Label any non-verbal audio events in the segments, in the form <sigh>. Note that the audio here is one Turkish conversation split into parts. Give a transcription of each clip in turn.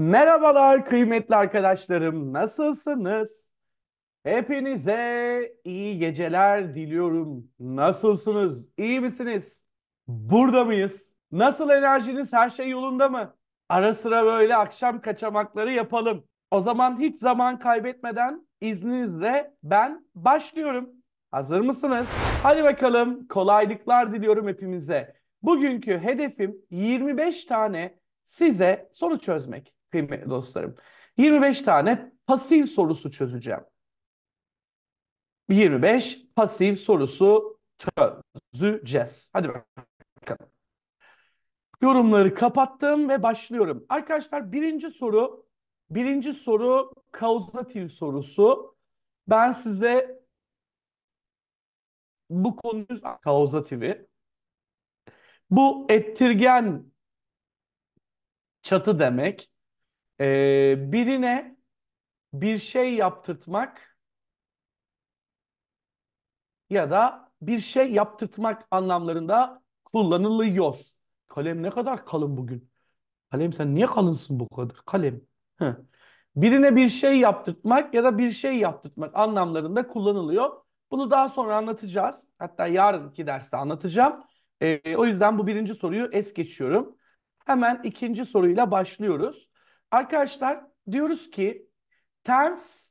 Merhabalar kıymetli arkadaşlarım, nasılsınız? Hepinize iyi geceler diliyorum. Nasılsınız? İyi misiniz? Burada mıyız? Nasıl enerjiniz? Her şey yolunda mı? Ara sıra böyle akşam kaçamakları yapalım. O zaman hiç zaman kaybetmeden izninizle ben başlıyorum. Hazır mısınız? Hadi bakalım kolaylıklar diliyorum hepimize. Bugünkü hedefim 25 tane size soru çözmek kıymetli dostlarım. 25 tane pasif sorusu çözeceğim. 25 pasif sorusu çözeceğiz. Hadi bakalım. Yorumları kapattım ve başlıyorum. Arkadaşlar birinci soru, birinci soru kauzatif sorusu. Ben size bu konuyu kauzatifi bu ettirgen çatı demek. Ee, birine bir şey yaptırtmak ya da bir şey yaptırtmak anlamlarında kullanılıyor. Kalem ne kadar kalın bugün. Kalem sen niye kalınsın bu kadar? Kalem. Birine bir şey yaptırtmak ya da bir şey yaptırtmak anlamlarında kullanılıyor. Bunu daha sonra anlatacağız. Hatta yarınki derste anlatacağım. Ee, o yüzden bu birinci soruyu es geçiyorum. Hemen ikinci soruyla başlıyoruz. Arkadaşlar diyoruz ki tense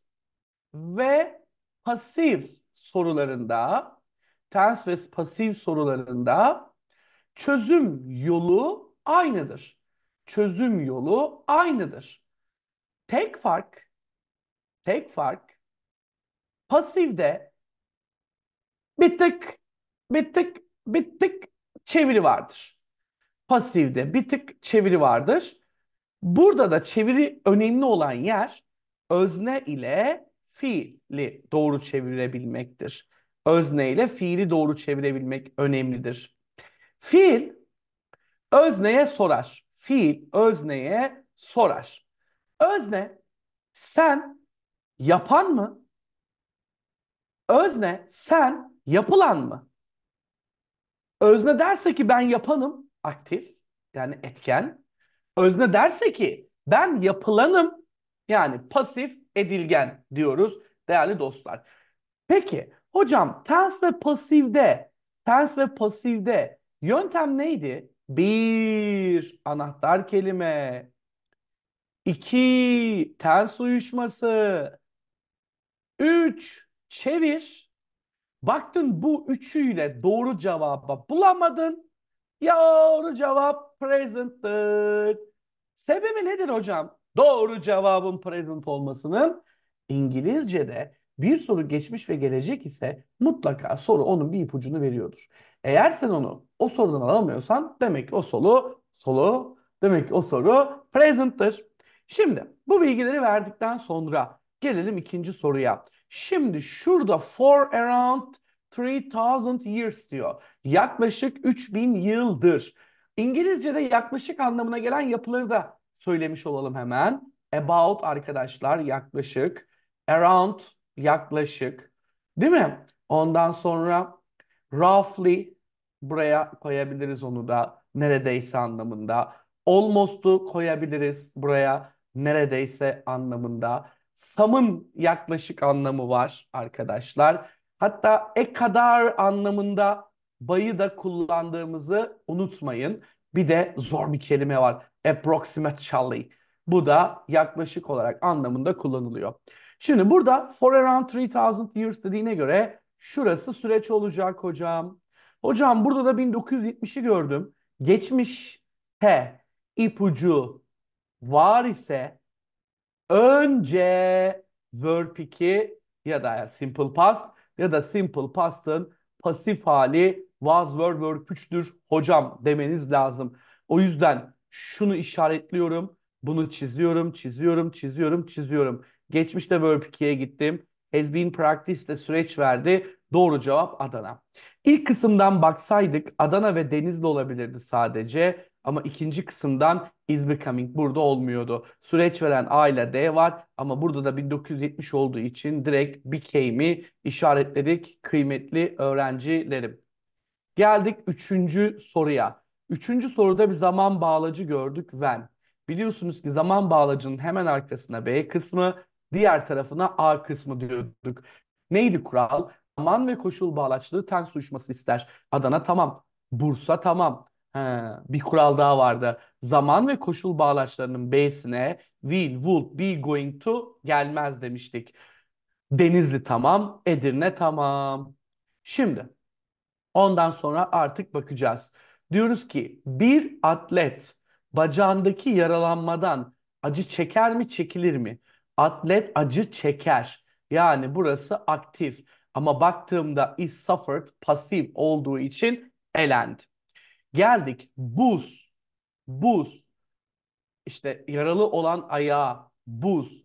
ve pasif sorularında tense ve pasif sorularında çözüm yolu aynıdır. Çözüm yolu aynıdır. Tek fark tek fark pasifde bir tık bir tık bir tık çeviri vardır. Pasifde bir tık çeviri vardır. Burada da çeviri önemli olan yer özne ile fiili doğru çevirebilmektir. Özne ile fiili doğru çevirebilmek önemlidir. Fiil özneye sorar. Fiil özneye sorar. Özne sen yapan mı? Özne sen yapılan mı? Özne derse ki ben yapanım aktif yani etken. Özne derse ki ben yapılanım yani pasif edilgen diyoruz değerli dostlar. Peki hocam tens ve pasivde tens ve pasivde yöntem neydi? Bir anahtar kelime. İki tens uyuşması. Üç çevir. Baktın bu üçüyle doğru cevaba bulamadın. Ya doğru cevap present'tır. Sebebi nedir hocam? Doğru cevabın present olmasının İngilizce'de bir soru geçmiş ve gelecek ise mutlaka soru onun bir ipucunu veriyordur. Eğer sen onu o sorudan alamıyorsan demek ki o soru solu demek ki o soru present'tır. Şimdi bu bilgileri verdikten sonra gelelim ikinci soruya. Şimdi şurada for around 3000 years diyor. Yaklaşık 3000 yıldır. İngilizce'de yaklaşık anlamına gelen yapıları da söylemiş olalım hemen. About arkadaşlar yaklaşık. Around yaklaşık. Değil mi? Ondan sonra roughly buraya koyabiliriz onu da neredeyse anlamında. Almost'u koyabiliriz buraya neredeyse anlamında. Some'ın yaklaşık anlamı var arkadaşlar. Hatta e kadar anlamında bayı da kullandığımızı unutmayın. Bir de zor bir kelime var. Approximately. Bu da yaklaşık olarak anlamında kullanılıyor. Şimdi burada for around 3000 years dediğine göre şurası süreç olacak hocam. Hocam burada da 1970'i gördüm. Geçmişte ipucu var ise önce verb 2 ya da simple past ya da simple past'ın pasif hali Vaz Ver Ver worküçtür hocam demeniz lazım. O yüzden şunu işaretliyorum, bunu çiziyorum, çiziyorum, çiziyorum, çiziyorum. Geçmişte verb 2'ye gittim. Has been practiced'e süreç verdi. Doğru cevap Adana. İlk kısımdan baksaydık Adana ve Denizli olabilirdi sadece. Ama ikinci kısımdan is becoming burada olmuyordu. Süreç veren A ile D var ama burada da 1970 olduğu için direkt became'i işaretledik kıymetli öğrencilerim. Geldik üçüncü soruya. Üçüncü soruda bir zaman bağlacı gördük when. Biliyorsunuz ki zaman bağlacının hemen arkasına B kısmı, diğer tarafına A kısmı diyorduk. Neydi kural? Zaman ve koşul bağlaçlığı ters uyuşması ister. Adana tamam, Bursa tamam. He, bir kural daha vardı. Zaman ve koşul bağlaçlarının B'sine will, would, be going to gelmez demiştik. Denizli tamam, Edirne tamam. Şimdi Ondan sonra artık bakacağız. Diyoruz ki bir atlet bacağındaki yaralanmadan acı çeker mi çekilir mi? Atlet acı çeker. Yani burası aktif. Ama baktığımda is suffered pasif olduğu için elendi. Geldik buz. Buz. İşte yaralı olan ayağa buz.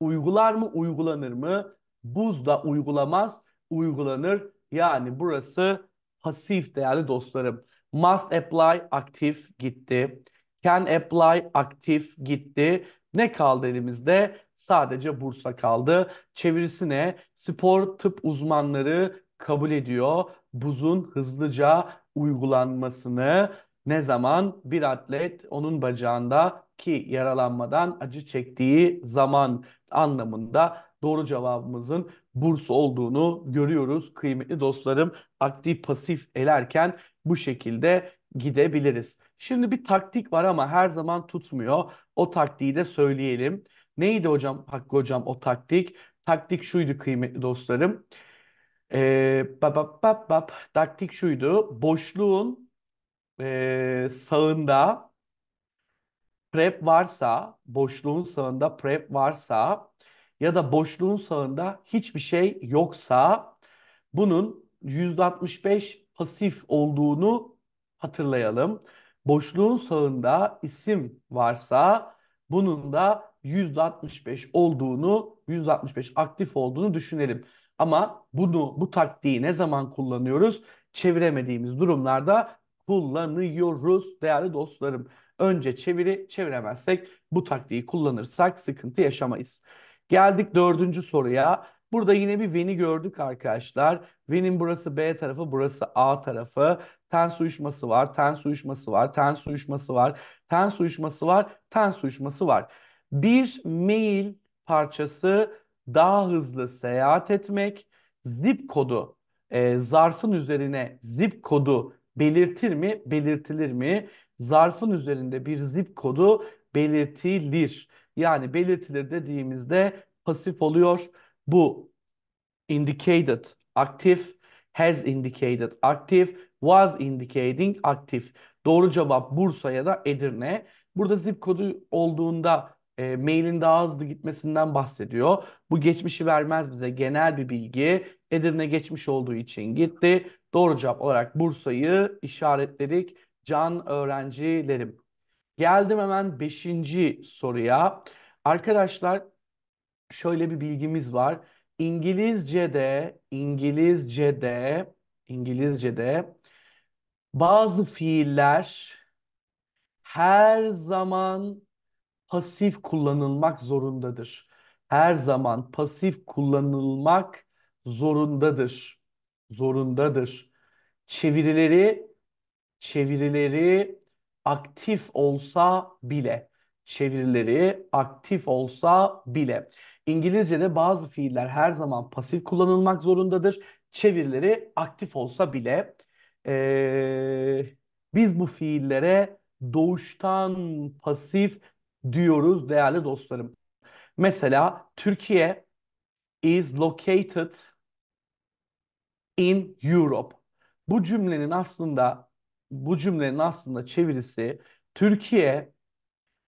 Uygular mı uygulanır mı? Buz da uygulamaz uygulanır. Yani burası pasif değerli dostlarım. Must apply aktif gitti. Can apply aktif gitti. Ne kaldı elimizde? Sadece Bursa kaldı. Çevirisine spor tıp uzmanları kabul ediyor. Buzun hızlıca uygulanmasını ne zaman bir atlet onun bacağında ki yaralanmadan acı çektiği zaman anlamında doğru cevabımızın burs olduğunu görüyoruz kıymetli dostlarım. Aktif pasif elerken bu şekilde gidebiliriz. Şimdi bir taktik var ama her zaman tutmuyor. O taktiği de söyleyelim. Neydi hocam Hakkı hocam o taktik? Taktik şuydu kıymetli dostlarım. Ee, bap, bap, bap, bap. Taktik şuydu. Boşluğun e, sağında prep varsa, boşluğun sağında prep varsa ya da boşluğun sağında hiçbir şey yoksa bunun %65 pasif olduğunu hatırlayalım. Boşluğun sağında isim varsa bunun da %65 olduğunu, %65 aktif olduğunu düşünelim. Ama bunu bu taktiği ne zaman kullanıyoruz? Çeviremediğimiz durumlarda kullanıyoruz değerli dostlarım. Önce çeviri, çeviremezsek bu taktiği kullanırsak sıkıntı yaşamayız. Geldik dördüncü soruya. Burada yine bir veni gördük arkadaşlar. Venin burası B tarafı, burası A tarafı. Tens uyuşması var, tens uyuşması var, tens uyuşması var, tens uyuşması var, tens uyuşması var. Bir mail parçası daha hızlı seyahat etmek, zip kodu, e, zarfın üzerine zip kodu belirtir mi? Belirtilir mi? Zarfın üzerinde bir zip kodu belirtilir. Yani belirtilir dediğimizde pasif oluyor. Bu indicated, aktif, has indicated, aktif, was indicating, aktif. Doğru cevap Bursa ya da Edirne. Burada zip kodu olduğunda e, mailin daha hızlı gitmesinden bahsediyor. Bu geçmişi vermez bize genel bir bilgi. Edirne geçmiş olduğu için gitti. Doğru cevap olarak Bursa'yı işaretledik. Can öğrencilerim. Geldim hemen beşinci soruya. Arkadaşlar şöyle bir bilgimiz var. İngilizce'de, İngilizce'de, İngilizce'de bazı fiiller her zaman pasif kullanılmak zorundadır. Her zaman pasif kullanılmak zorundadır. Zorundadır. Çevirileri çevirileri aktif olsa bile. Çevirileri aktif olsa bile. İngilizce'de bazı fiiller her zaman pasif kullanılmak zorundadır. Çevirileri aktif olsa bile. Ee, biz bu fiillere doğuştan pasif diyoruz değerli dostlarım. Mesela Türkiye is located in Europe. Bu cümlenin aslında bu cümlenin aslında çevirisi Türkiye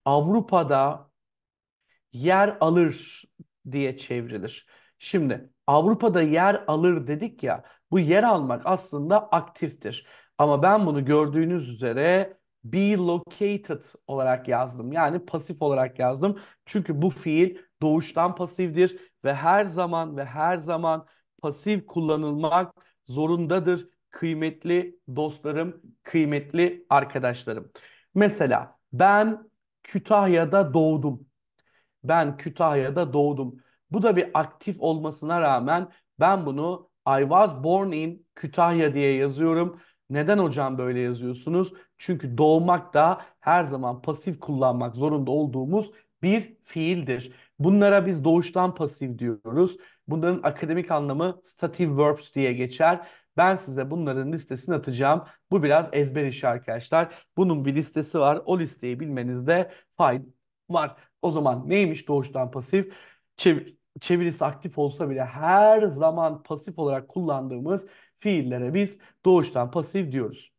Avrupa'da yer alır diye çevrilir. Şimdi Avrupa'da yer alır dedik ya bu yer almak aslında aktiftir. Ama ben bunu gördüğünüz üzere be located olarak yazdım. Yani pasif olarak yazdım. Çünkü bu fiil doğuştan pasiftir ve her zaman ve her zaman pasif kullanılmak zorundadır kıymetli dostlarım, kıymetli arkadaşlarım. Mesela ben Kütahya'da doğdum. Ben Kütahya'da doğdum. Bu da bir aktif olmasına rağmen ben bunu I was born in Kütahya diye yazıyorum. Neden hocam böyle yazıyorsunuz? Çünkü doğmak da her zaman pasif kullanmak zorunda olduğumuz bir fiildir. Bunlara biz doğuştan pasif diyoruz. Bunların akademik anlamı stative verbs diye geçer. Ben size bunların listesini atacağım. Bu biraz ezber işi arkadaşlar. Bunun bir listesi var. O listeyi bilmenizde fayda var. O zaman neymiş doğuştan pasif? Çevir, çevirisi aktif olsa bile her zaman pasif olarak kullandığımız fiillere biz doğuştan pasif diyoruz.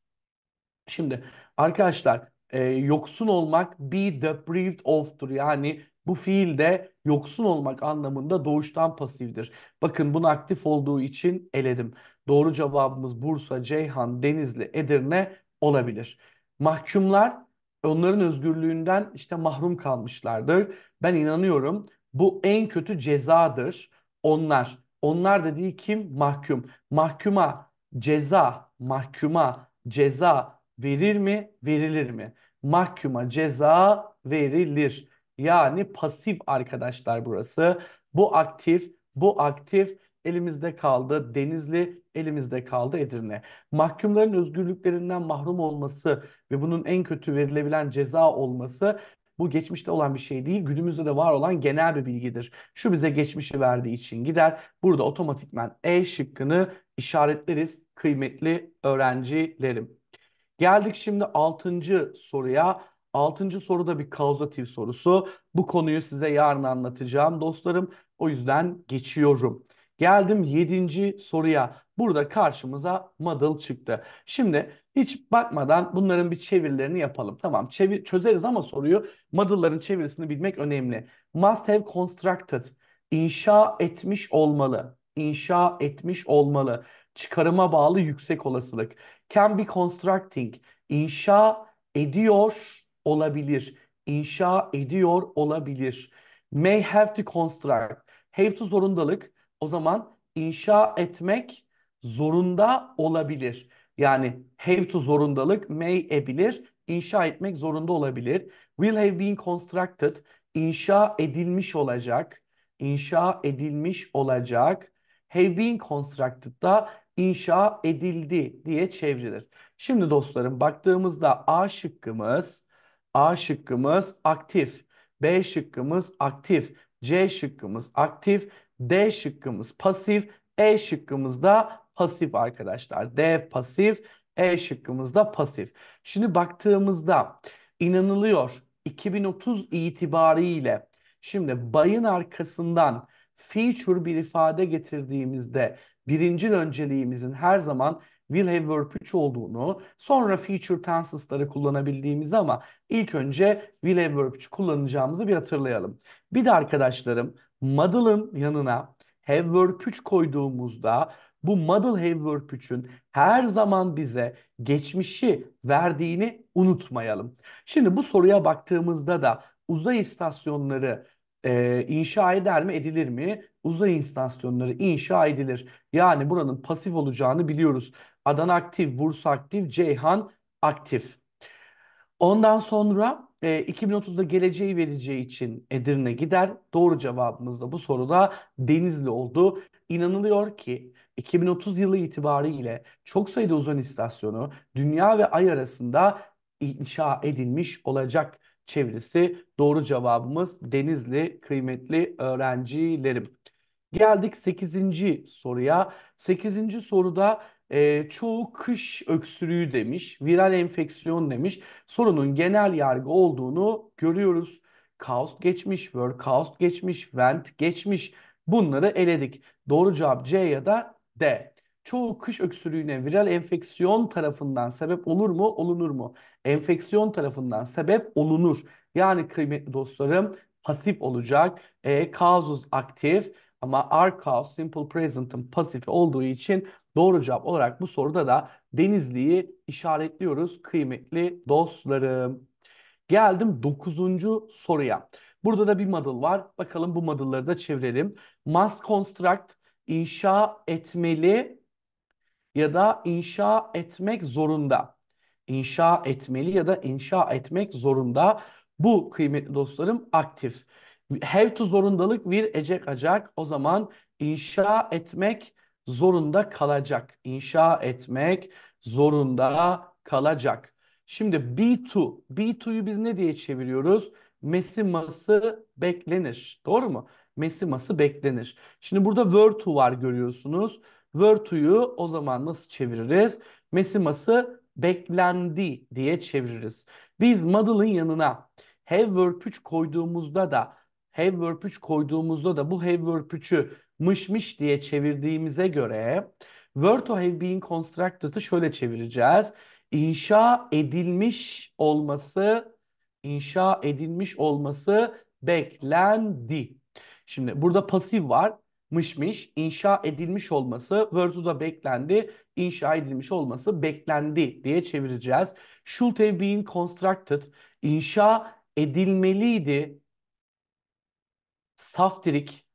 Şimdi arkadaşlar e, yoksun olmak be deprived of'tur. Yani bu fiil de yoksun olmak anlamında doğuştan pasiftir. Bakın bunu aktif olduğu için eledim. Doğru cevabımız Bursa, Ceyhan, Denizli, Edirne olabilir. Mahkumlar onların özgürlüğünden işte mahrum kalmışlardır. Ben inanıyorum bu en kötü cezadır. Onlar, onlar dediği kim? Mahkum. Mahkuma ceza, mahkuma ceza verir mi? Verilir mi? Mahkuma ceza verilir. Yani pasif arkadaşlar burası. Bu aktif, bu aktif elimizde kaldı. Denizli elimizde kaldı Edirne. Mahkumların özgürlüklerinden mahrum olması ve bunun en kötü verilebilen ceza olması bu geçmişte olan bir şey değil, günümüzde de var olan genel bir bilgidir. Şu bize geçmişi verdiği için gider. Burada otomatikmen E şıkkını işaretleriz kıymetli öğrencilerim. Geldik şimdi 6. soruya. Altıncı soru da bir kauzatif sorusu. Bu konuyu size yarın anlatacağım dostlarım. O yüzden geçiyorum. Geldim yedinci soruya. Burada karşımıza model çıktı. Şimdi hiç bakmadan bunların bir çevirilerini yapalım. Tamam çevir, çözeriz ama soruyu model'ların çevirisini bilmek önemli. Must have constructed. İnşa etmiş olmalı. İnşa etmiş olmalı. Çıkarıma bağlı yüksek olasılık. Can be constructing. İnşa ediyor olabilir. inşa ediyor olabilir. May have to construct. Have to zorundalık. O zaman inşa etmek zorunda olabilir. Yani have to zorundalık may ebilir. inşa etmek zorunda olabilir. Will have been constructed. inşa edilmiş olacak. inşa edilmiş olacak. Have been constructed da inşa edildi diye çevrilir. Şimdi dostlarım baktığımızda A şıkkımız A şıkkımız aktif. B şıkkımız aktif. C şıkkımız aktif. D şıkkımız pasif. E şıkkımız da pasif arkadaşlar. D pasif. E şıkkımız da pasif. Şimdi baktığımızda inanılıyor 2030 itibariyle şimdi bayın arkasından feature bir ifade getirdiğimizde birinci önceliğimizin her zaman will have verb 3 olduğunu, sonra future tenses'ları kullanabildiğimizi ama ilk önce will have verb 3 kullanacağımızı bir hatırlayalım. Bir de arkadaşlarım model'ın yanına have verb 3 koyduğumuzda bu model have verb 3'ün her zaman bize geçmişi verdiğini unutmayalım. Şimdi bu soruya baktığımızda da uzay istasyonları e, inşa eder mi edilir mi? Uzay istasyonları inşa edilir. Yani buranın pasif olacağını biliyoruz. Adana aktif, Bursa aktif, Ceyhan aktif. Ondan sonra e, 2030'da geleceği vereceği için Edirne gider. Doğru cevabımız da bu soruda Denizli oldu. İnanılıyor ki 2030 yılı itibariyle çok sayıda uzay istasyonu dünya ve ay arasında inşa edilmiş olacak çevirisi doğru cevabımız Denizli kıymetli öğrencilerim. Geldik 8. soruya. 8. soruda e, çoğu kış öksürüğü demiş, viral enfeksiyon demiş. Sorunun genel yargı olduğunu görüyoruz. Kaos geçmiş, workout geçmiş, vent geçmiş. Bunları eledik. Doğru cevap C ya da D çoğu kış öksürüğüne viral enfeksiyon tarafından sebep olur mu? Olunur mu? Enfeksiyon tarafından sebep olunur. Yani kıymetli dostlarım pasif olacak. E, causus aktif ama are cause simple present'ın pasif olduğu için doğru cevap olarak bu soruda da Denizli'yi işaretliyoruz kıymetli dostlarım. Geldim 9. soruya. Burada da bir model var. Bakalım bu modelları da çevirelim. Must construct inşa etmeli ya da inşa etmek zorunda. İnşa etmeli ya da inşa etmek zorunda. Bu kıymetli dostlarım aktif. Have to zorundalık bir ecek acak. O zaman inşa etmek zorunda kalacak. İnşa etmek zorunda kalacak. Şimdi B2. B2'yu biz ne diye çeviriyoruz? Mesiması beklenir. Doğru mu? Mesiması beklenir. Şimdi burada were to var görüyorsunuz. Vertu'yu o zaman nasıl çeviririz? Mesimas'ı beklendi diye çeviririz. Biz model'ın yanına have verb 3 koyduğumuzda da have verb 3 koyduğumuzda da bu have verb 3'ü mış diye çevirdiğimize göre were to have been constructed'ı şöyle çevireceğiz. İnşa edilmiş olması inşa edilmiş olması beklendi. Şimdi burada pasif var yapılmışmış, inşa edilmiş olması, Vertu'da beklendi, inşa edilmiş olması beklendi diye çevireceğiz. Should have been constructed, inşa edilmeliydi saftirik,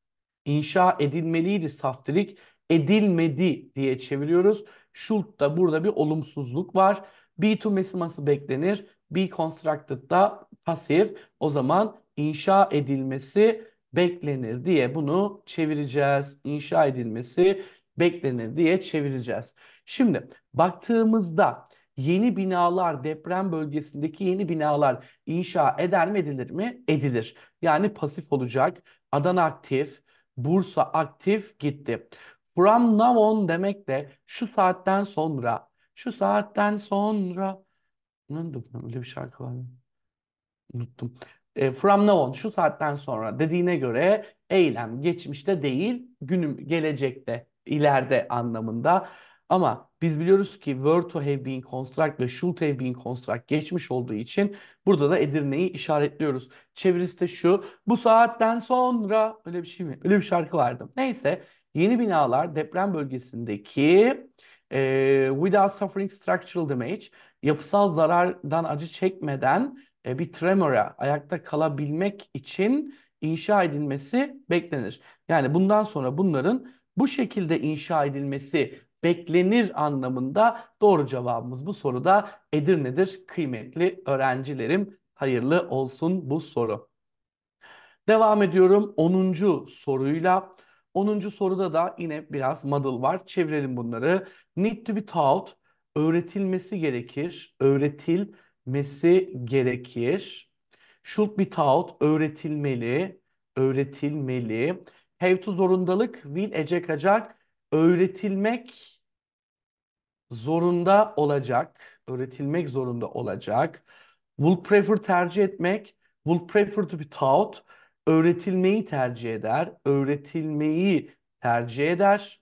inşa edilmeliydi saftirik, edilmedi diye çeviriyoruz. Should da burada bir olumsuzluk var. Be to mesiması beklenir. Be constructed da pasif. O zaman inşa edilmesi beklenir diye bunu çevireceğiz. İnşa edilmesi beklenir diye çevireceğiz. Şimdi baktığımızda yeni binalar deprem bölgesindeki yeni binalar inşa eder mi edilir mi? Edilir. Yani pasif olacak. Adana aktif, Bursa aktif gitti. From now on demek de şu saatten sonra, şu saatten sonra. Unuttum öyle bir şarkı vardı. Unuttum e, from now on şu saatten sonra dediğine göre eylem geçmişte değil günüm gelecekte ileride anlamında. Ama biz biliyoruz ki were to have been construct ve should have been construct geçmiş olduğu için burada da Edirne'yi işaretliyoruz. Çevirisi de şu. Bu saatten sonra öyle bir şey mi? Öyle bir şarkı vardı. Neyse yeni binalar deprem bölgesindeki e, without suffering structural damage yapısal zarardan acı çekmeden e, bir tremora ayakta kalabilmek için inşa edilmesi beklenir. Yani bundan sonra bunların bu şekilde inşa edilmesi beklenir anlamında doğru cevabımız bu soruda Edirne'dir kıymetli öğrencilerim. Hayırlı olsun bu soru. Devam ediyorum 10. soruyla. 10. soruda da yine biraz madıl var. Çevirelim bunları. Need to be taught. Öğretilmesi gerekir. Öğretil mesi gerekir. Should be taught öğretilmeli, öğretilmeli. Have to zorundalık, will ecek acak öğretilmek zorunda olacak, öğretilmek zorunda olacak. Will prefer tercih etmek, will prefer to be taught öğretilmeyi tercih eder, öğretilmeyi tercih eder,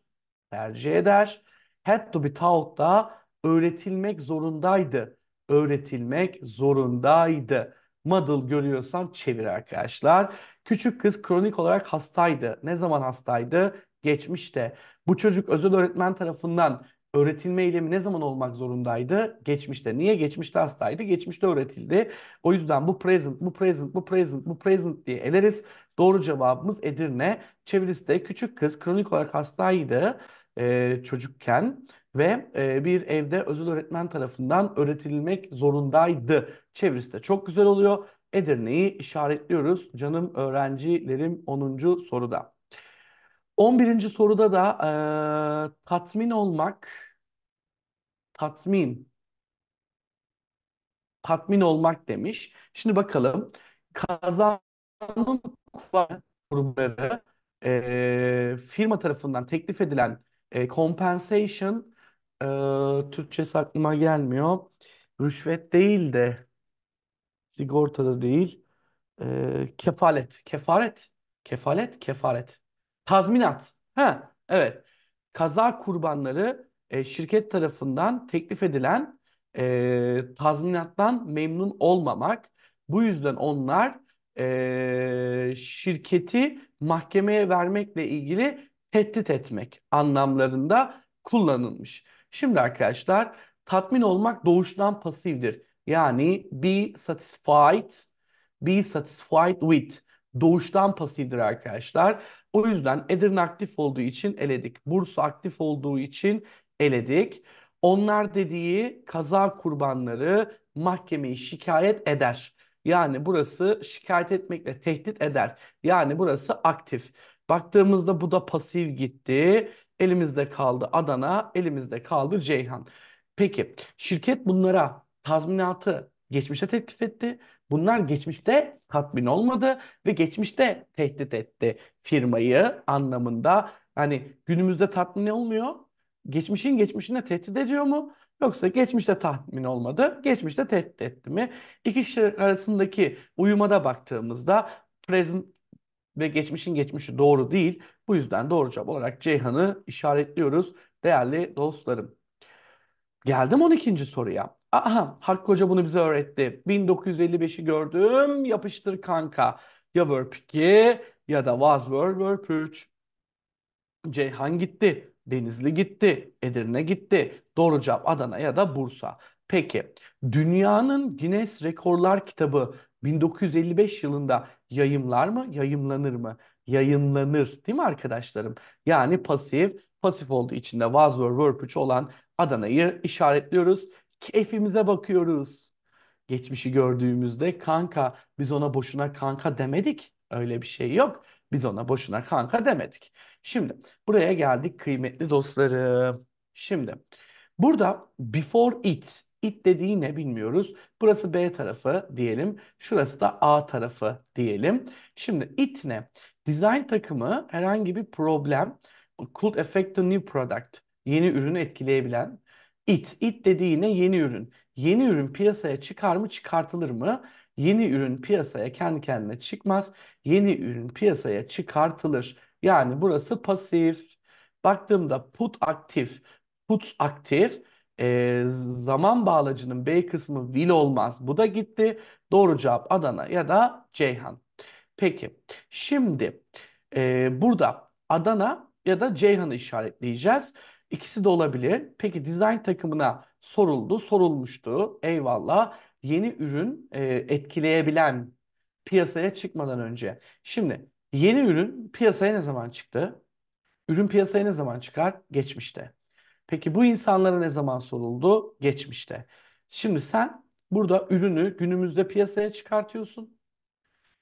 tercih eder. Had to be taught da öğretilmek zorundaydı öğretilmek zorundaydı. Muddle görüyorsan çevir arkadaşlar. Küçük kız kronik olarak hastaydı. Ne zaman hastaydı? Geçmişte. Bu çocuk özel öğretmen tarafından öğretilme eylemi ne zaman olmak zorundaydı? Geçmişte. Niye? Geçmişte hastaydı. Geçmişte öğretildi. O yüzden bu present, bu present, bu present, bu present diye eleriz. Doğru cevabımız Edirne. Çevirisi de küçük kız kronik olarak hastaydı e, çocukken ve e, bir evde özel öğretmen tarafından öğretilmek zorundaydı. Çevirisi de çok güzel oluyor. Edirne'yi işaretliyoruz canım öğrencilerim 10. soruda. 11. soruda da e, tatmin olmak, tatmin, tatmin olmak demiş. Şimdi bakalım kazanım kurumları e, firma tarafından teklif edilen e, compensation ee, Türkçesi aklıma gelmiyor. Rüşvet değil de sigortada değil. Ee, kefalet. Kefaret. Kefalet. Kefaret. Tazminat. Ha, evet. Kaza kurbanları e, şirket tarafından teklif edilen e, tazminattan memnun olmamak. Bu yüzden onlar e, şirketi mahkemeye vermekle ilgili tehdit etmek anlamlarında kullanılmış. Şimdi arkadaşlar tatmin olmak doğuştan pasiftir. Yani be satisfied, be satisfied with. Doğuştan pasiftir arkadaşlar. O yüzden Edirne aktif olduğu için eledik. Bursa aktif olduğu için eledik. Onlar dediği kaza kurbanları mahkemeyi şikayet eder. Yani burası şikayet etmekle tehdit eder. Yani burası aktif. Baktığımızda bu da pasif gitti. Elimizde kaldı Adana, elimizde kaldı Ceyhan. Peki şirket bunlara tazminatı geçmişte teklif etti. Bunlar geçmişte tatmin olmadı ve geçmişte tehdit etti firmayı anlamında. Hani günümüzde tatmin olmuyor. Geçmişin geçmişine tehdit ediyor mu? Yoksa geçmişte tatmin olmadı, geçmişte tehdit etti mi? İki kişi arasındaki uyumada baktığımızda present ve geçmişin geçmişi doğru değil. Bu yüzden doğru cevap olarak Ceyhan'ı işaretliyoruz değerli dostlarım. Geldim 12. soruya. Aha Hakkı Hoca bunu bize öğretti. 1955'i gördüm yapıştır kanka. Ya Verb 2 ya da was were Verb 3. Ceyhan gitti. Denizli gitti. Edirne gitti. Doğru cevap Adana ya da Bursa. Peki dünyanın Guinness Rekorlar kitabı 1955 yılında yayımlar mı yayımlanır mı? yayınlanır değil mi arkadaşlarım? Yani pasif, pasif olduğu için de was were verb 3 olan Adana'yı işaretliyoruz. Keyfimize bakıyoruz. Geçmişi gördüğümüzde kanka biz ona boşuna kanka demedik. Öyle bir şey yok. Biz ona boşuna kanka demedik. Şimdi buraya geldik kıymetli dostlarım. Şimdi burada before it İt dediği ne bilmiyoruz. Burası B tarafı diyelim. Şurası da A tarafı diyelim. Şimdi it ne? Design takımı herhangi bir problem could affect the new product. Yeni ürünü etkileyebilen it. It dediği ne? Yeni ürün. Yeni ürün piyasaya çıkar mı çıkartılır mı? Yeni ürün piyasaya kendi kendine çıkmaz. Yeni ürün piyasaya çıkartılır. Yani burası pasif. Baktığımda put aktif. Put aktif. E, zaman bağlacının B kısmı will olmaz. Bu da gitti. Doğru cevap Adana ya da Ceyhan. Peki şimdi e, burada Adana ya da Ceyhan'ı işaretleyeceğiz. İkisi de olabilir. Peki dizayn takımına soruldu, sorulmuştu. Eyvallah. Yeni ürün e, etkileyebilen piyasaya çıkmadan önce. Şimdi yeni ürün piyasaya ne zaman çıktı? Ürün piyasaya ne zaman çıkar? Geçmişte. Peki bu insanlara ne zaman soruldu? Geçmişte. Şimdi sen burada ürünü günümüzde piyasaya çıkartıyorsun.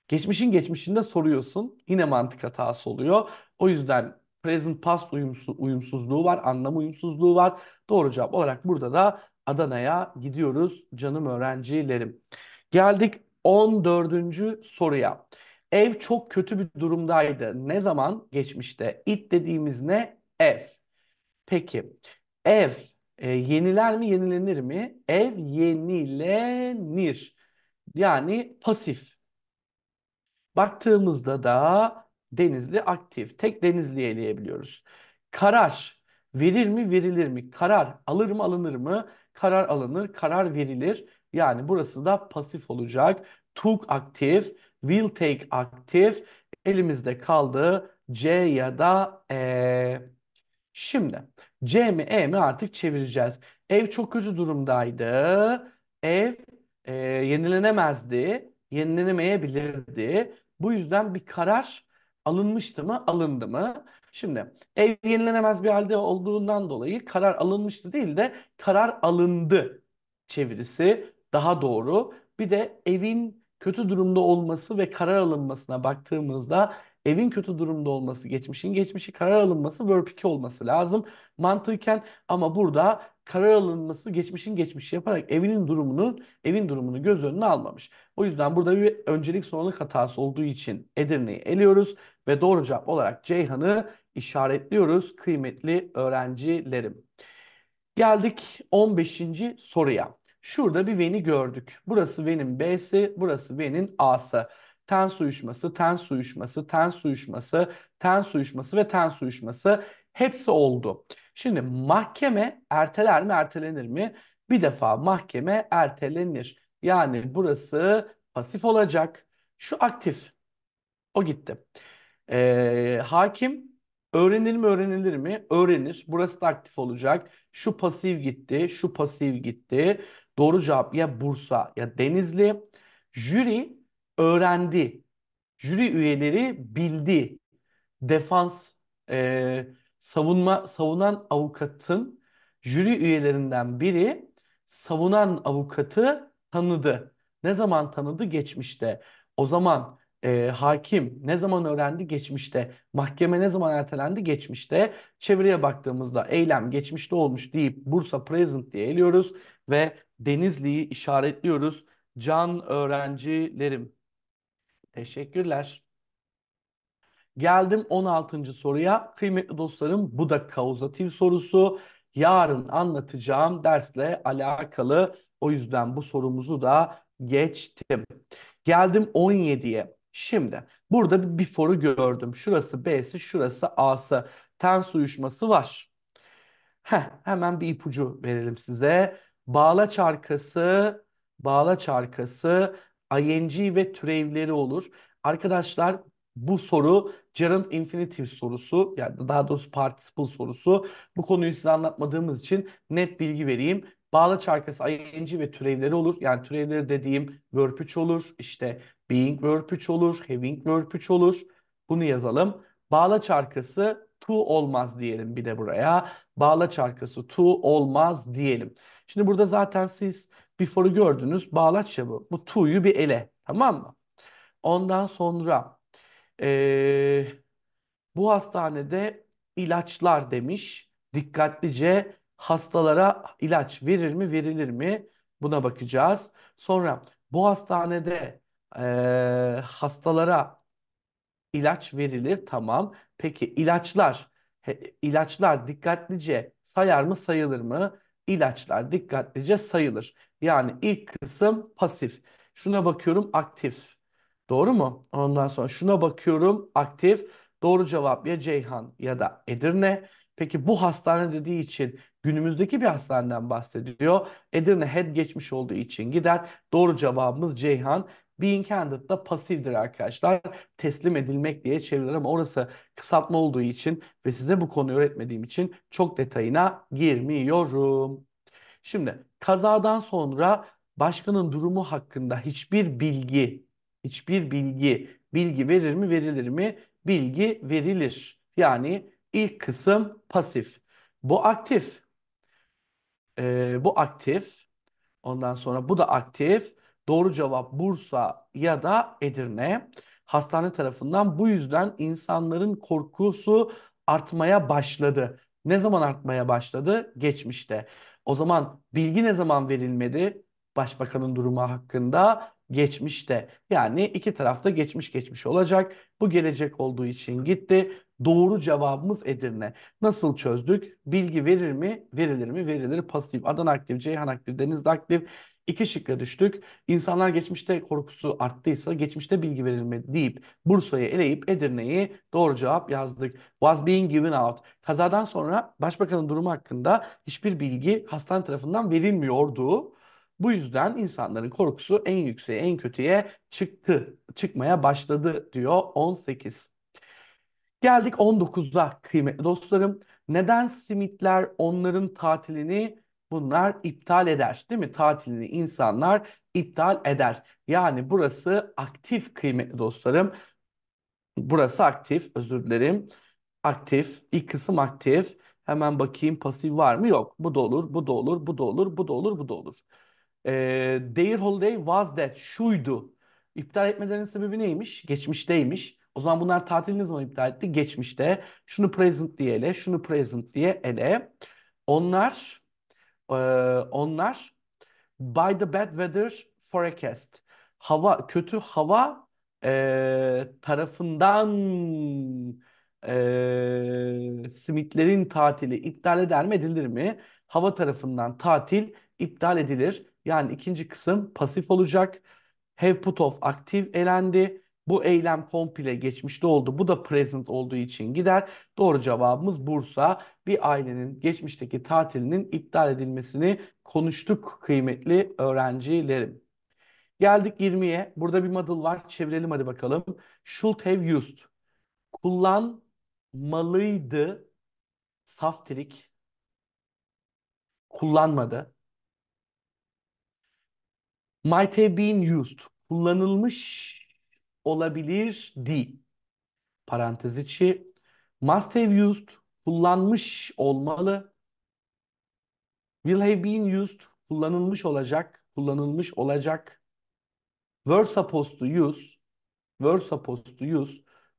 Geçmişin geçmişinde soruyorsun. Yine mantık hatası oluyor. O yüzden present past uyumsuzluğu var, anlam uyumsuzluğu var. Doğru cevap olarak burada da Adana'ya gidiyoruz canım öğrencilerim. Geldik 14. soruya. Ev çok kötü bir durumdaydı. Ne zaman? Geçmişte. It dediğimiz ne? Ev. Peki ev e, yeniler mi yenilenir mi? Ev yenilenir. Yani pasif. Baktığımızda da denizli aktif. Tek denizli eleyebiliyoruz. Karar verir mi verilir mi? Karar alır mı alınır mı? Karar alınır, karar verilir. Yani burası da pasif olacak. Took aktif, will take aktif. Elimizde kaldı C ya da E. Şimdi C mi E mi artık çevireceğiz. Ev çok kötü durumdaydı. Ev e, yenilenemezdi. Yenilenemeyebilirdi. Bu yüzden bir karar alınmıştı mı alındı mı? Şimdi ev yenilenemez bir halde olduğundan dolayı karar alınmıştı değil de karar alındı çevirisi daha doğru. Bir de evin kötü durumda olması ve karar alınmasına baktığımızda evin kötü durumda olması, geçmişin geçmişi karar alınması verb 2 olması lazım mantıken ama burada karar alınması geçmişin geçmişi yaparak evinin durumunu evin durumunu göz önüne almamış. O yüzden burada bir öncelik sonralık hatası olduğu için Edirne'yi eliyoruz ve doğru cevap olarak Ceyhan'ı işaretliyoruz kıymetli öğrencilerim. Geldik 15. soruya. Şurada bir veni gördük. Burası venin B'si, burası venin A'sı ten su uyuşması, ten uyuşması, ten uyuşması, ten uyuşması ve ten uyuşması hepsi oldu. Şimdi mahkeme erteler mi ertelenir mi? Bir defa mahkeme ertelenir. Yani burası pasif olacak. Şu aktif. O gitti. Ee, hakim öğrenir mi öğrenilir mi? Öğrenir. Burası da aktif olacak. Şu pasif gitti, şu pasif gitti. Doğru cevap ya Bursa ya Denizli. Jüri öğrendi. Jüri üyeleri bildi. Defans e, savunma savunan avukatın jüri üyelerinden biri savunan avukatı tanıdı. Ne zaman tanıdı? Geçmişte. O zaman e, hakim ne zaman öğrendi? Geçmişte. Mahkeme ne zaman ertelendi? Geçmişte. Çevreye baktığımızda eylem geçmişte olmuş deyip Bursa present diye eliyoruz ve Denizli'yi işaretliyoruz. Can öğrencilerim. Teşekkürler. Geldim 16. soruya. Kıymetli dostlarım bu da kauzatif sorusu. Yarın anlatacağım dersle alakalı. O yüzden bu sorumuzu da geçtim. Geldim 17'ye. Şimdi burada bir foru gördüm. Şurası B'si, şurası A'sı. Ters uyuşması var. Heh, hemen bir ipucu verelim size. Bağlaç arkası, bağlaç arkası ing ve türevleri olur. Arkadaşlar bu soru gerund infinitive sorusu yani daha doğrusu participle sorusu. Bu konuyu size anlatmadığımız için net bilgi vereyim. Bağlaç arkası ing ve türevleri olur. Yani türevleri dediğim verb 3 olur. İşte being verb 3 olur. Having verb 3 olur. Bunu yazalım. Bağlaç arkası to olmaz diyelim bir de buraya. Bağlaç arkası to olmaz diyelim. Şimdi burada zaten siz before'u gördünüz. Bağlaç ya bu. Bu to'yu bir ele. Tamam mı? Ondan sonra ee, bu hastanede ilaçlar demiş. Dikkatlice hastalara ilaç verir mi verilir mi? Buna bakacağız. Sonra bu hastanede e, hastalara ilaç verilir tamam. Peki ilaçlar he, ilaçlar dikkatlice sayar mı sayılır mı? İlaçlar dikkatlice sayılır. Yani ilk kısım pasif. Şuna bakıyorum aktif. Doğru mu? Ondan sonra şuna bakıyorum aktif. Doğru cevap ya Ceyhan ya da Edirne. Peki bu hastane dediği için günümüzdeki bir hastaneden bahsediyor. Edirne head geçmiş olduğu için gider. Doğru cevabımız Ceyhan. Being handed da pasiftir arkadaşlar. Teslim edilmek diye çevrilir ama orası kısaltma olduğu için ve size bu konuyu öğretmediğim için çok detayına girmiyorum. Şimdi kazadan sonra başkanın durumu hakkında hiçbir bilgi, hiçbir bilgi, bilgi verir mi verilir mi? Bilgi verilir. Yani ilk kısım pasif. Bu aktif. Ee, bu aktif. Ondan sonra bu da aktif. Doğru cevap Bursa ya da Edirne. Hastane tarafından bu yüzden insanların korkusu artmaya başladı. Ne zaman artmaya başladı? Geçmişte. O zaman bilgi ne zaman verilmedi? Başbakanın durumu hakkında geçmişte. Yani iki tarafta geçmiş geçmiş olacak. Bu gelecek olduğu için gitti. Doğru cevabımız Edirne. Nasıl çözdük? Bilgi verir mi? Verilir mi? Verilir. Pasif. Adana aktif, Ceyhan aktif, Denizli aktif. İki şıkka düştük. İnsanlar geçmişte korkusu arttıysa geçmişte bilgi verilmedi deyip Bursa'yı eleyip Edirne'yi doğru cevap yazdık. Was being given out. Kazadan sonra başbakanın durumu hakkında hiçbir bilgi hastane tarafından verilmiyordu. Bu yüzden insanların korkusu en yükseğe, en kötüye çıktı, çıkmaya başladı diyor 18. Geldik 19'a kıymetli dostlarım. Neden simitler onların tatilini bunlar iptal eder değil mi? Tatilini insanlar iptal eder. Yani burası aktif kıymetli dostlarım. Burası aktif özür dilerim. Aktif ilk kısım aktif. Hemen bakayım pasif var mı? Yok. Bu da olur, bu da olur, bu da olur, bu da olur, bu da olur. Ee, their holiday was that. Şuydu. İptal etmelerinin sebebi neymiş? Geçmişteymiş. O zaman bunlar tatilini ne zaman iptal etti? Geçmişte. Şunu present diye ele, şunu present diye ele. Onlar ee, onlar by the bad weather forecast hava kötü hava e, tarafından e, Smith'lerin tatili iptal eder mi edilir mi? Hava tarafından tatil iptal edilir. Yani ikinci kısım pasif olacak. Have put off aktif elendi. Bu eylem komple geçmişte oldu. Bu da present olduğu için gider. Doğru cevabımız Bursa. Bir ailenin geçmişteki tatilinin iptal edilmesini konuştuk kıymetli öğrencilerim. Geldik 20'ye. Burada bir model var. Çevirelim hadi bakalım. Should have used. Kullanmalıydı. Saftirik. Kullanmadı. Might have been used. Kullanılmış olabilir değil. Parantez içi must have used kullanmış olmalı. Will have been used kullanılmış olacak, kullanılmış olacak. Were supposed to use were supposed to use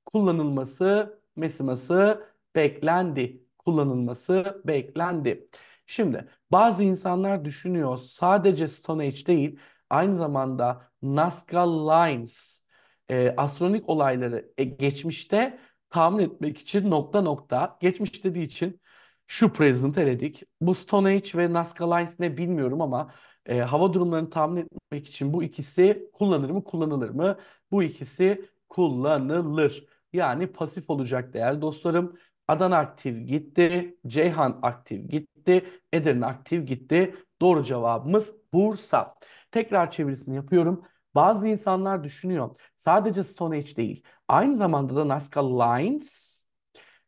kullanılması, mesiması beklendi. Kullanılması beklendi. Şimdi bazı insanlar düşünüyor sadece Stone Age değil aynı zamanda Nazca Lines e, astronomik olayları e, geçmişte tahmin etmek için nokta nokta geçmiş dediği için şu present eledik. Bu Stone Age ve Nazca Lines ne bilmiyorum ama e, hava durumlarını tahmin etmek için bu ikisi kullanılır mı kullanılır mı? Bu ikisi kullanılır. Yani pasif olacak değerli dostlarım. Adana aktif gitti, Ceyhan aktif gitti, Edirne aktif gitti. Doğru cevabımız Bursa. Tekrar çevirisini yapıyorum. Bazı insanlar düşünüyor. Sadece Stone Age değil. Aynı zamanda da Nazca Lines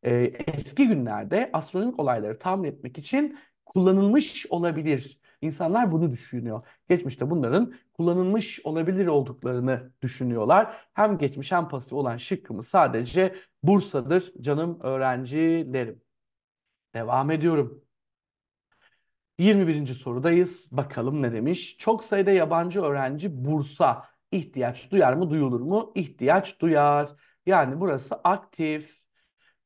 e, eski günlerde astronomik olayları tahmin etmek için kullanılmış olabilir. İnsanlar bunu düşünüyor. Geçmişte bunların kullanılmış olabilir olduklarını düşünüyorlar. Hem geçmiş hem pasif olan şıkkımız sadece Bursa'dır canım öğrencilerim. Devam ediyorum. 21. sorudayız. Bakalım ne demiş? Çok sayıda yabancı öğrenci bursa ihtiyaç duyar mı, duyulur mu? İhtiyaç duyar. Yani burası aktif.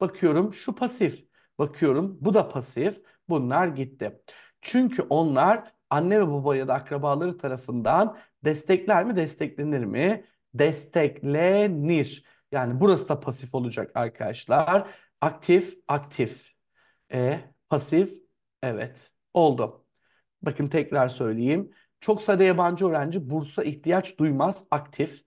Bakıyorum şu pasif. Bakıyorum bu da pasif. Bunlar gitti. Çünkü onlar anne ve baba ya da akrabaları tarafından destekler mi, desteklenir mi? Desteklenir. Yani burası da pasif olacak arkadaşlar. Aktif, aktif. E, pasif, evet. Oldu. Bakın tekrar söyleyeyim. Çok sayıda yabancı öğrenci bursa ihtiyaç duymaz. Aktif.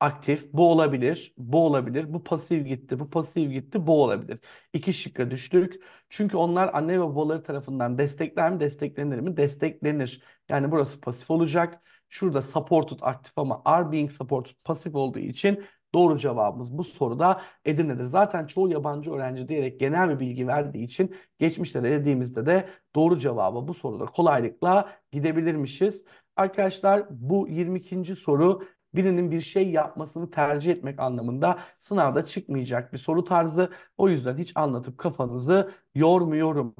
Aktif. Bu olabilir. Bu olabilir. Bu pasif gitti. Bu pasif gitti. Bu olabilir. İki şıkka düştük. Çünkü onlar anne ve babaları tarafından destekler mi? Desteklenir mi? Desteklenir. Yani burası pasif olacak. Şurada supported aktif ama are being supported pasif olduğu için Doğru cevabımız bu soruda Edirne'dir. Zaten çoğu yabancı öğrenci diyerek genel bir bilgi verdiği için geçmişte de dediğimizde de doğru cevabı bu soruda kolaylıkla gidebilirmişiz. Arkadaşlar bu 22. soru birinin bir şey yapmasını tercih etmek anlamında sınavda çıkmayacak bir soru tarzı. O yüzden hiç anlatıp kafanızı yormuyorum.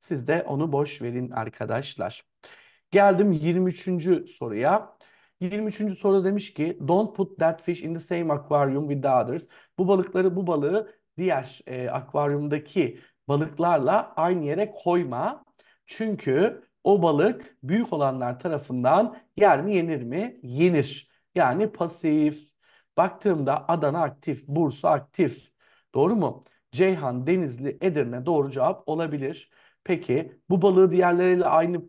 Siz de onu boş verin arkadaşlar. Geldim 23. soruya. 23. soruda demiş ki don't put that fish in the same aquarium with the others. Bu balıkları bu balığı diğer e, akvaryumdaki balıklarla aynı yere koyma. Çünkü o balık büyük olanlar tarafından yer mi yenir mi? Yenir. Yani pasif. Baktığımda Adana aktif, Bursa aktif. Doğru mu? Ceyhan, Denizli, Edirne doğru cevap olabilir. Peki bu balığı diğerleriyle aynı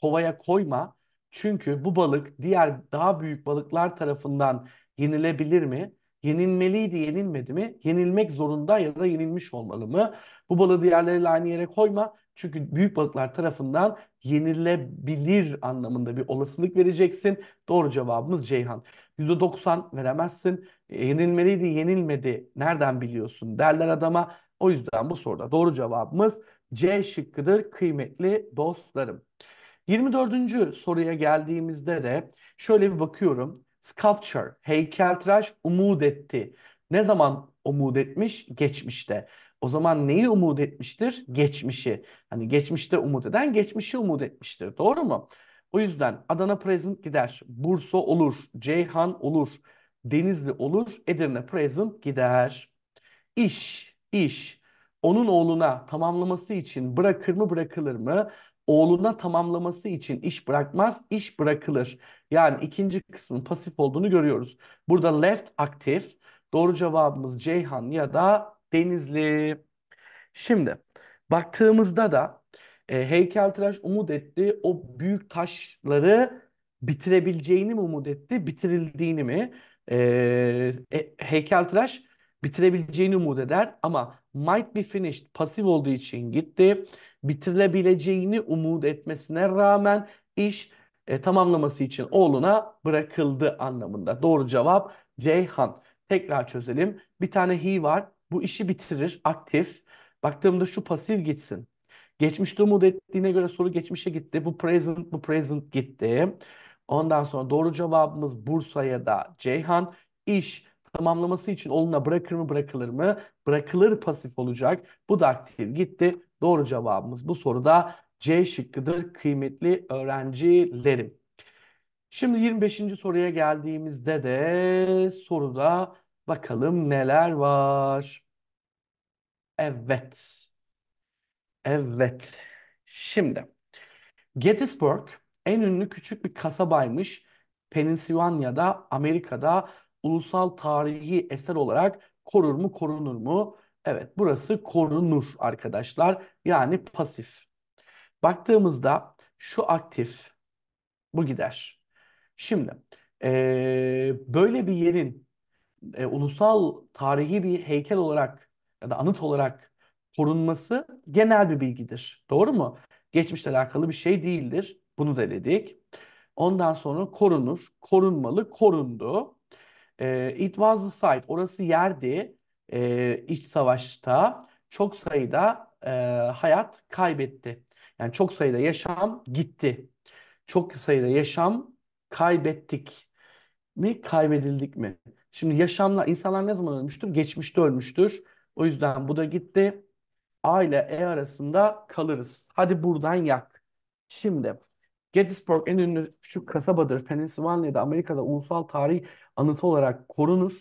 kovaya koyma. Çünkü bu balık diğer daha büyük balıklar tarafından yenilebilir mi? Yenilmeliydi, yenilmedi mi? Yenilmek zorunda ya da yenilmiş olmalı mı? Bu balığı diğerleriyle aynı yere koyma. Çünkü büyük balıklar tarafından yenilebilir anlamında bir olasılık vereceksin. Doğru cevabımız Ceyhan. %90 veremezsin. E, yenilmeliydi, yenilmedi. Nereden biliyorsun derler adama. O yüzden bu soruda doğru cevabımız C şıkkıdır kıymetli dostlarım. 24. soruya geldiğimizde de şöyle bir bakıyorum. Sculpture, heykeltıraş umut etti. Ne zaman umut etmiş? Geçmişte. O zaman neyi umut etmiştir? Geçmişi. Hani geçmişte umut eden geçmişi umut etmiştir. Doğru mu? O yüzden Adana present gider. Bursa olur. Ceyhan olur. Denizli olur. Edirne present gider. İş, iş onun oğluna tamamlaması için bırakır mı bırakılır mı? Oğluna tamamlaması için iş bırakmaz, iş bırakılır. Yani ikinci kısmın pasif olduğunu görüyoruz. Burada left aktif. Doğru cevabımız Ceyhan ya da Denizli. Şimdi baktığımızda da e, heykeltıraş umut etti. O büyük taşları bitirebileceğini mi umut etti, bitirildiğini mi? E, e heykeltıraş bitirebileceğini umut eder ama might be finished pasif olduğu için gitti. Bitirilebileceğini umut etmesine rağmen iş e, tamamlaması için oğluna bırakıldı anlamında. Doğru cevap Ceyhan. Tekrar çözelim. Bir tane he var. Bu işi bitirir. Aktif. Baktığımda şu pasif gitsin. Geçmişte umut ettiğine göre soru geçmişe gitti. Bu present, bu present gitti. Ondan sonra doğru cevabımız Bursa ya da Ceyhan. İş tamamlaması için oluna bırakır mı bırakılır mı? Bırakılır pasif olacak. Bu da aktif gitti. Doğru cevabımız bu soruda C şıkkıdır kıymetli öğrencilerim. Şimdi 25. soruya geldiğimizde de soruda bakalım neler var. Evet. Evet. Şimdi Gettysburg en ünlü küçük bir kasabaymış. Pennsylvania'da, Amerika'da ulusal tarihi eser olarak korur mu korunur mu? Evet burası korunur arkadaşlar. Yani pasif. Baktığımızda şu aktif. Bu gider. Şimdi e, böyle bir yerin e, ulusal tarihi bir heykel olarak ya da anıt olarak korunması genel bir bilgidir. Doğru mu? Geçmişle alakalı bir şey değildir. Bunu da dedik. Ondan sonra korunur, korunmalı, korundu. E, it was the site. Orası yerdi e, iç savaşta. Çok sayıda e, hayat kaybetti. Yani çok sayıda yaşam gitti. Çok sayıda yaşam kaybettik mi, kaybedildik mi? Şimdi yaşamla insanlar ne zaman ölmüştür? Geçmişte ölmüştür. O yüzden bu da gitti. A ile E arasında kalırız. Hadi buradan yak. Şimdi Gettysburg en ünlü küçük kasabadır. Pennsylvania'da Amerika'da ulusal tarih anıtı olarak korunur.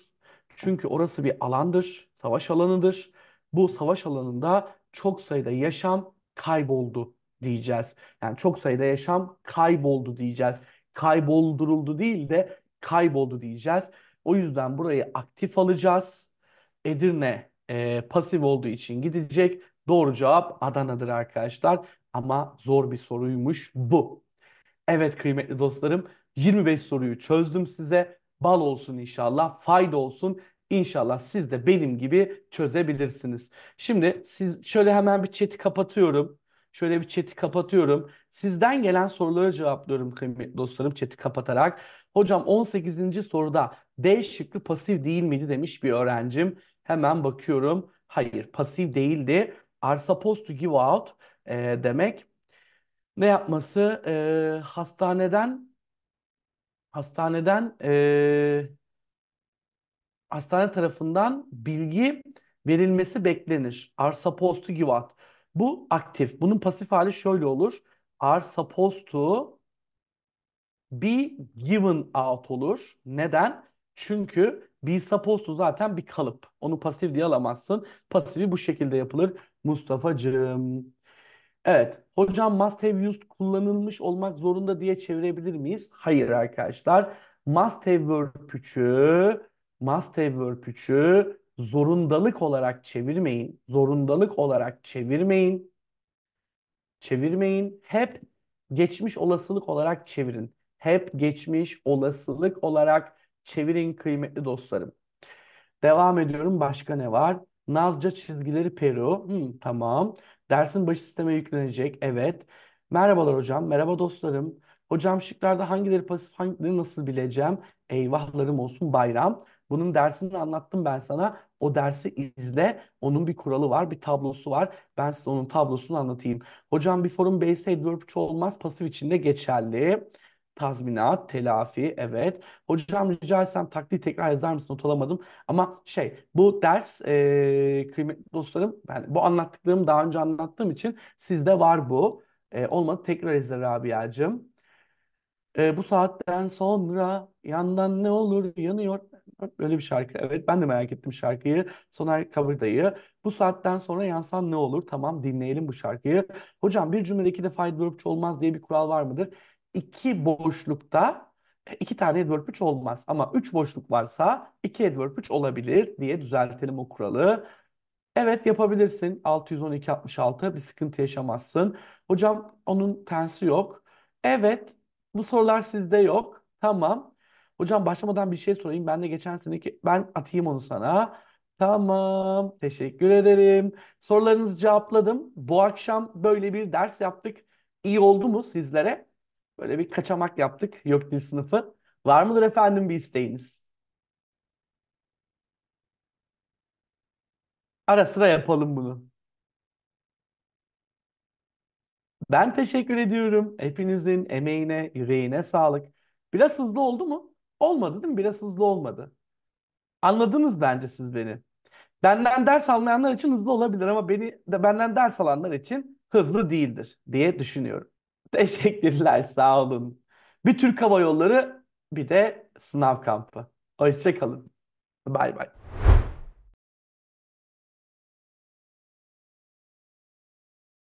Çünkü orası bir alandır, savaş alanıdır. Bu savaş alanında çok sayıda yaşam kayboldu diyeceğiz. Yani çok sayıda yaşam kayboldu diyeceğiz. Kaybolduruldu değil de kayboldu diyeceğiz. O yüzden burayı aktif alacağız. Edirne e, pasif olduğu için gidecek. Doğru cevap Adana'dır arkadaşlar. Ama zor bir soruymuş bu. Evet kıymetli dostlarım 25 soruyu çözdüm size. Bal olsun inşallah, fayda olsun. İnşallah siz de benim gibi çözebilirsiniz. Şimdi siz şöyle hemen bir chat'i kapatıyorum. Şöyle bir chat'i kapatıyorum. Sizden gelen sorulara cevaplıyorum kıymetli dostlarım chat'i kapatarak. Hocam 18. soruda D şıkkı pasif değil miydi demiş bir öğrencim. Hemen bakıyorum. Hayır pasif değildi. Are supposed to give out e, demek ne yapması? E, hastaneden hastaneden e, hastane tarafından bilgi verilmesi beklenir. Are supposed to give out. Bu aktif. Bunun pasif hali şöyle olur. Are supposed to be given out olur. Neden? Çünkü be supposed to zaten bir kalıp. Onu pasif diye alamazsın. Pasifi bu şekilde yapılır Mustafa'cığım. Evet. Hocam must have used kullanılmış olmak zorunda diye çevirebilir miyiz? Hayır arkadaşlar. Must have verb 3'ü must have verb 3'ü zorundalık olarak çevirmeyin. Zorundalık olarak çevirmeyin. Çevirmeyin. Hep geçmiş olasılık olarak çevirin. Hep geçmiş olasılık olarak çevirin kıymetli dostlarım. Devam ediyorum. Başka ne var? Nazca çizgileri Peru. Hmm, tamam. Dersin başı sisteme yüklenecek. Evet. Merhabalar hocam. Merhaba dostlarım. Hocam şıklarda hangileri pasif hangileri nasıl bileceğim? Eyvahlarım olsun bayram. Bunun dersini anlattım ben sana. O dersi izle. Onun bir kuralı var, bir tablosu var. Ben size onun tablosunu anlatayım. Hocam bir forum based adverb olmaz. Pasif içinde geçerli. Tazminat, telafi, evet. Hocam rica etsem takdir tekrar yazar mısın? Not alamadım. Ama şey, bu ders e, kıymetli dostlarım, yani bu anlattıklarım daha önce anlattığım için sizde var bu. E, olmadı tekrar izle Rabia'cığım. E, bu saatten sonra yandan ne olur yanıyor. Böyle bir şarkı. Evet ben de merak ettim şarkıyı. Soner Kabırda'yı. Bu saatten sonra yansan ne olur? Tamam dinleyelim bu şarkıyı. Hocam bir cümlede iki defa verb olmaz diye bir kural var mıdır? iki boşlukta e, iki tane AdWord 3 olmaz. Ama üç boşluk varsa iki AdWord 3 olabilir diye düzeltelim o kuralı. Evet yapabilirsin 612-66 bir sıkıntı yaşamazsın. Hocam onun tensi yok. Evet bu sorular sizde yok. Tamam. Hocam başlamadan bir şey sorayım. Ben de geçen seneki ben atayım onu sana. Tamam. Teşekkür ederim. Sorularınızı cevapladım. Bu akşam böyle bir ders yaptık. İyi oldu mu sizlere? Böyle bir kaçamak yaptık yok dil sınıfı. Var mıdır efendim bir isteğiniz? Ara sıra yapalım bunu. Ben teşekkür ediyorum. Hepinizin emeğine, yüreğine sağlık. Biraz hızlı oldu mu? Olmadı değil mi? Biraz hızlı olmadı. Anladınız bence siz beni. Benden ders almayanlar için hızlı olabilir ama beni de benden ders alanlar için hızlı değildir diye düşünüyorum. <laughs> Teşekkürler, sağ olun. Bir Türk Hava Yolları, bir de sınav kampı. Hoşça kalın. Bay bay.